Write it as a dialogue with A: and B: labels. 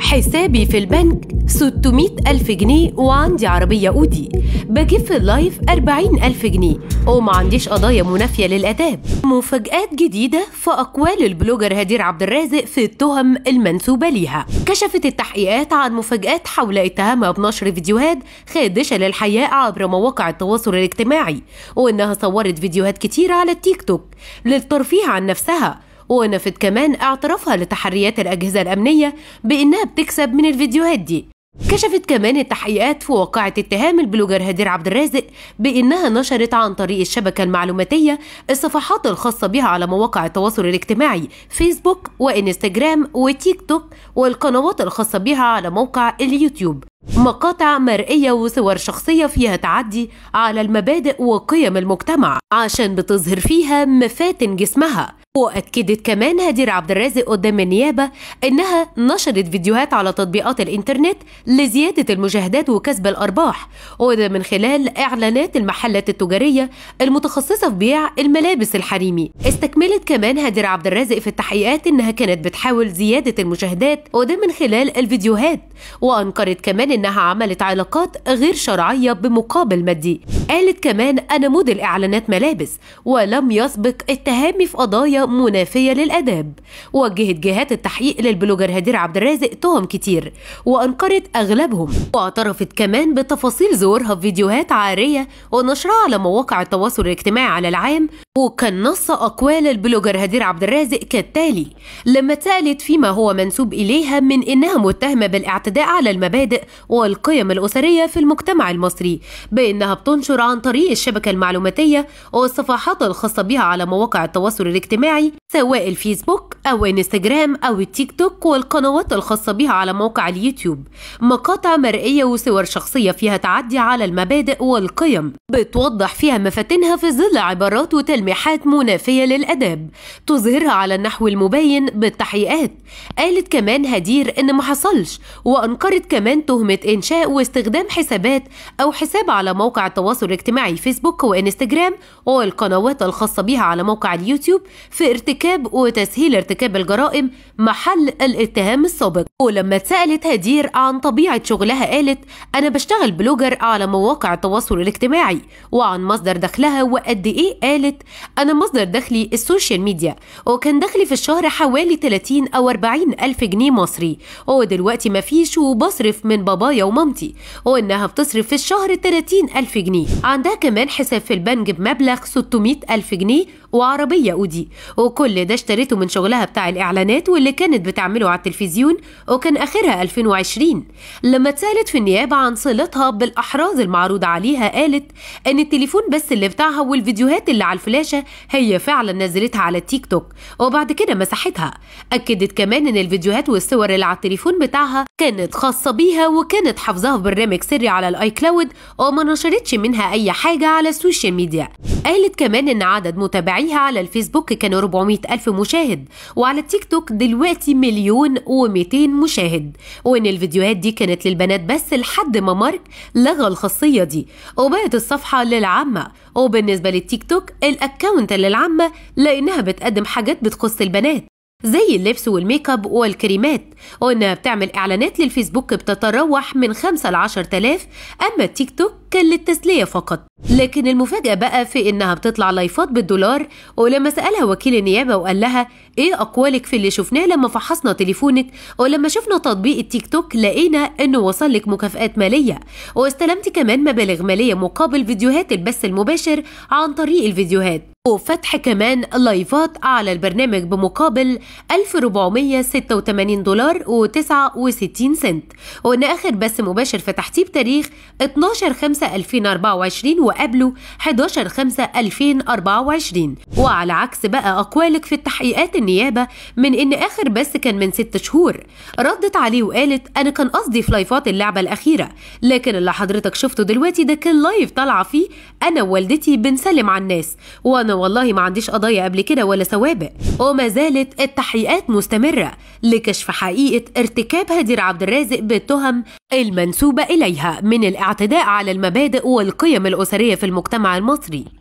A: حسابي في البنك 600 ألف جنيه وعندي عربية أودي بجيب في اللايف 40 ألف جنيه وما عنديش قضايا منافية للآداب مفاجآت جديدة في أقوال البلوجر هدير عبد الرازق في التهم المنسوبة ليها كشفت التحقيقات عن مفاجآت حول اتهامها بنشر فيديوهات خادشة للحياة عبر مواقع التواصل الاجتماعي وإنها صورت فيديوهات كتيرة على التيك توك للترفيه عن نفسها ونفت كمان اعترافها لتحريات الأجهزة الأمنية بأنها بتكسب من الفيديوهات دي كشفت كمان التحقيقات في واقعة اتهام البلوجر هدير عبد الرازق بإنها نشرت عن طريق الشبكة المعلوماتية الصفحات الخاصة بها على مواقع التواصل الاجتماعي فيسبوك وإنستجرام وتيك توك والقنوات الخاصة بها على موقع اليوتيوب مقاطع مرئية وصور شخصية فيها تعدي على المبادئ وقيم المجتمع عشان بتظهر فيها مفاتن جسمها وأكدت كمان هدير عبد الرازق قدام النيابة إنها نشرت فيديوهات على تطبيقات الإنترنت لزيادة المشاهدات وكسب الأرباح وده من خلال إعلانات المحلات التجارية المتخصصة في بيع الملابس الحريمي استكملت كمان هدير عبد الرازق في التحقيقات إنها كانت بتحاول زيادة المشاهدات وده من خلال الفيديوهات وأنكرت كمان إنها عملت علاقات غير شرعية بمقابل مادي قالت كمان أنا موديل إعلانات ملابس ولم يسبق اتهامي في قضايا منافية للآداب وجهت جهات التحقيق للبلوجر هدير عبد الرازق تهم كتير وأنكرت أغلبهم واعترفت كمان بتفاصيل ظهورها في فيديوهات عارية ونشرها على مواقع التواصل الاجتماعي على العام وكان نص أقوال البلوجر هدير عبد الرازق كالتالي لما اتسألت فيما هو منسوب إليها من إنها متهمة بالاعتداء على المبادئ والقيم الأسرية في المجتمع المصري بإنها بتنشر عن طريق الشبكة المعلوماتية والصفحات الخاصة بها على مواقع التواصل الاجتماعي الاجتماعي سواء الفيسبوك أو انستجرام أو التيك توك والقنوات الخاصة بها على موقع اليوتيوب مقاطع مرئية وصور شخصية فيها تعدي على المبادئ والقيم بتوضح فيها مفاتنها في ظل عبارات وتلميحات منافية للأداب تظهرها على النحو المبين بالتحقيقات قالت كمان هدير إن ما حصلش وأنكرت كمان تهمة إنشاء واستخدام حسابات أو حساب على موقع التواصل الاجتماعي فيسبوك وإنستجرام والقنوات الخاصة بها على موقع اليوتيوب في ارتكاب وتسهيل ارتكاب الجرائم محل الاتهام السابق ولما اتسألت هدير عن طبيعة شغلها قالت أنا بشتغل بلوجر على مواقع التواصل الاجتماعي وعن مصدر دخلها وقد إيه قالت أنا مصدر دخلي السوشيال ميديا وكان دخلي في الشهر حوالي 30 أو 40 ألف جنيه مصري ودلوقتي مفيش وبصرف من بابايا ومامتي وإنها بتصرف في الشهر 30 ألف جنيه عندها كمان حساب في البنك بمبلغ 600 ألف جنيه وعربية أودي وكل ده اشتريته من شغلها بتاع الإعلانات واللي كانت بتعمله على التلفزيون وكان آخرها 2020 لما اتسالت في النيابة عن صلتها بالأحراز المعروض عليها قالت إن التليفون بس اللي بتاعها والفيديوهات اللي على الفلاشة هي فعلا نزلتها على التيك توك وبعد كده مسحتها أكدت كمان إن الفيديوهات والصور اللي على التليفون بتاعها كانت خاصة بيها وكانت حافظاها في برنامج سري على الآي كلاود وما نشرتش منها أي حاجة على السوشيال ميديا قالت كمان ان عدد متابعيها على الفيسبوك كانوا 400 ألف مشاهد وعلى التيك توك دلوقتي مليون و200 مشاهد وان الفيديوهات دي كانت للبنات بس لحد ما مارك لغى الخاصية دي وبقت الصفحة للعامة وبالنسبة للتيك توك الاكونت للعامة لانها بتقدم حاجات بتخص البنات زي اللبس والميك اب والكريمات وانها بتعمل اعلانات للفيسبوك بتتراوح من 5 ل 10000 اما التيك توك كان للتسليه فقط لكن المفاجأة بقى في إنها بتطلع لايفات بالدولار ولما سألها وكيل النيابة وقال لها إيه أقوالك في اللي شفناه لما فحصنا تليفونك ولما شفنا تطبيق التيك توك لقينا إنه وصل لك مكافآت مالية واستلمت كمان مبالغ مالية مقابل فيديوهات البث المباشر عن طريق الفيديوهات وفتح كمان لايفات على البرنامج بمقابل 1486 دولار و69 سنت وان اخر بث مباشر فتحتيه بتاريخ 12 5 2024 وقابله 11 5 2024 وعلى عكس بقى أقوالك في التحقيقات النيابة من إن آخر بس كان من ست شهور ردت عليه وقالت أنا كان قصدي في لايفات اللعبة الأخيرة لكن اللي حضرتك شفته دلوقتي ده كان لايف طالعة فيه أنا ووالدتي بنسلم على الناس وأنا والله ما عنديش قضايا قبل كده ولا سوابق وما زالت التحقيقات مستمرة لكشف حقيقة ارتكاب هدير عبد الرازق بالتهم المنسوبة إليها من الاعتداء على المبادئ والقيم الأسرية البشرية في المجتمع المصري